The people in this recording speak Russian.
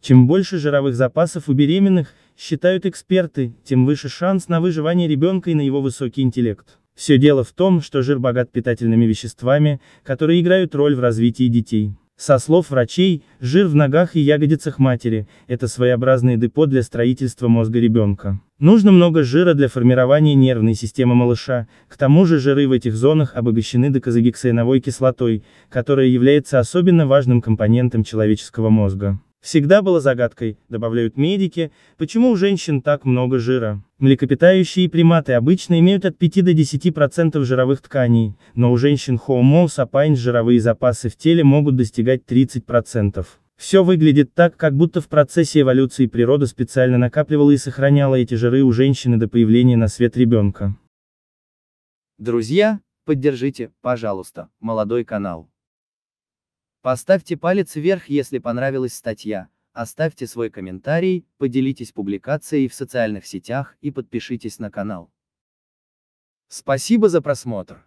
Чем больше жировых запасов у беременных, считают эксперты, тем выше шанс на выживание ребенка и на его высокий интеллект. Все дело в том, что жир богат питательными веществами, которые играют роль в развитии детей. Со слов врачей, жир в ногах и ягодицах матери – это своеобразные депо для строительства мозга ребенка. Нужно много жира для формирования нервной системы малыша, к тому же жиры в этих зонах обогащены доказогексаиновой кислотой, которая является особенно важным компонентом человеческого мозга. Всегда было загадкой, добавляют медики, почему у женщин так много жира. Млекопитающие и приматы обычно имеют от 5 до 10% жировых тканей, но у женщин Homo sapiens жировые запасы в теле могут достигать 30%. Все выглядит так, как будто в процессе эволюции природа специально накапливала и сохраняла эти жиры у женщины до появления на свет ребенка. Друзья, поддержите, пожалуйста, молодой канал. Поставьте палец вверх, если понравилась статья, оставьте свой комментарий, поделитесь публикацией в социальных сетях и подпишитесь на канал. Спасибо за просмотр.